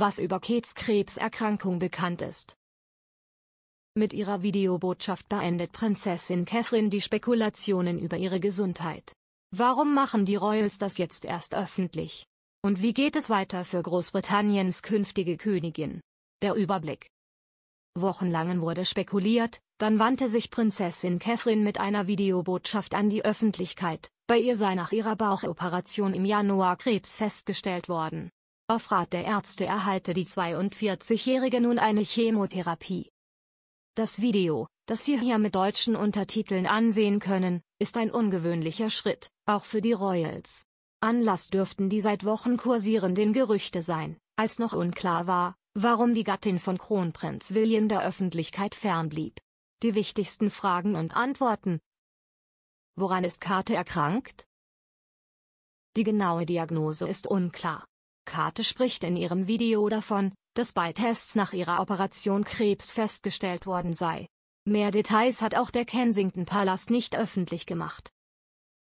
was über Kates Krebserkrankung bekannt ist. Mit ihrer Videobotschaft beendet Prinzessin Catherine die Spekulationen über ihre Gesundheit. Warum machen die Royals das jetzt erst öffentlich? Und wie geht es weiter für Großbritanniens künftige Königin? Der Überblick. Wochenlang wurde spekuliert, dann wandte sich Prinzessin Catherine mit einer Videobotschaft an die Öffentlichkeit, bei ihr sei nach ihrer Bauchoperation im Januar Krebs festgestellt worden. Auf Rat der Ärzte erhalte die 42-Jährige nun eine Chemotherapie. Das Video, das Sie hier mit deutschen Untertiteln ansehen können, ist ein ungewöhnlicher Schritt, auch für die Royals. Anlass dürften die seit Wochen kursierenden Gerüchte sein, als noch unklar war, warum die Gattin von Kronprinz William der Öffentlichkeit fernblieb. Die wichtigsten Fragen und Antworten. Woran ist Kate erkrankt? Die genaue Diagnose ist unklar. Karte spricht in ihrem Video davon, dass bei Tests nach ihrer Operation Krebs festgestellt worden sei. Mehr Details hat auch der Kensington Palast nicht öffentlich gemacht.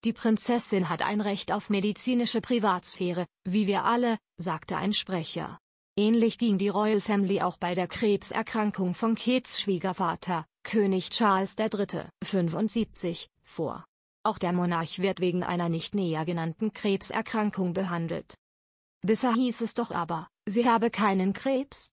Die Prinzessin hat ein Recht auf medizinische Privatsphäre, wie wir alle, sagte ein Sprecher. Ähnlich ging die Royal Family auch bei der Krebserkrankung von Kates Schwiegervater, König Charles III., 75, vor. Auch der Monarch wird wegen einer nicht näher genannten Krebserkrankung behandelt. Bisher hieß es doch aber, sie habe keinen Krebs.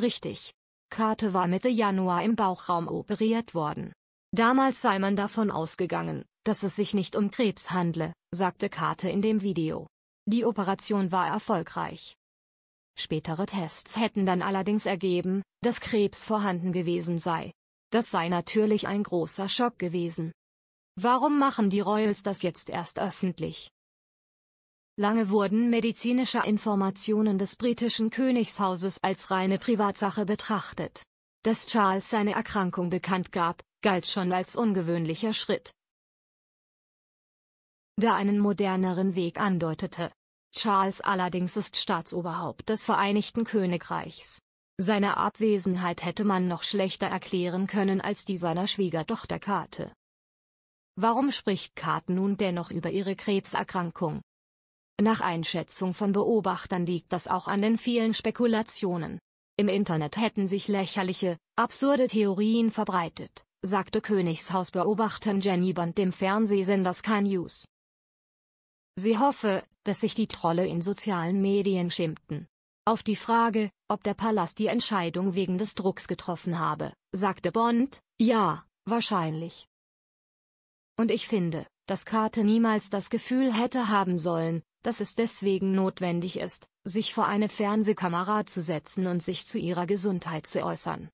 Richtig. Kate war Mitte Januar im Bauchraum operiert worden. Damals sei man davon ausgegangen, dass es sich nicht um Krebs handle, sagte Kate in dem Video. Die Operation war erfolgreich. Spätere Tests hätten dann allerdings ergeben, dass Krebs vorhanden gewesen sei. Das sei natürlich ein großer Schock gewesen. Warum machen die Royals das jetzt erst öffentlich? Lange wurden medizinische Informationen des britischen Königshauses als reine Privatsache betrachtet. Dass Charles seine Erkrankung bekannt gab, galt schon als ungewöhnlicher Schritt, der einen moderneren Weg andeutete. Charles allerdings ist Staatsoberhaupt des Vereinigten Königreichs. Seine Abwesenheit hätte man noch schlechter erklären können als die seiner Schwiegertochter Kate. Warum spricht Kate nun dennoch über ihre Krebserkrankung? Nach Einschätzung von Beobachtern liegt das auch an den vielen Spekulationen. Im Internet hätten sich lächerliche, absurde Theorien verbreitet, sagte Königshausbeobachterin Jenny Band dem Fernsehsender Sky News. Sie hoffe, dass sich die Trolle in sozialen Medien schimpften. Auf die Frage, ob der Palast die Entscheidung wegen des Drucks getroffen habe, sagte Bond, ja, wahrscheinlich. Und ich finde, dass Karte niemals das Gefühl hätte haben sollen, dass es deswegen notwendig ist, sich vor eine Fernsehkamera zu setzen und sich zu ihrer Gesundheit zu äußern.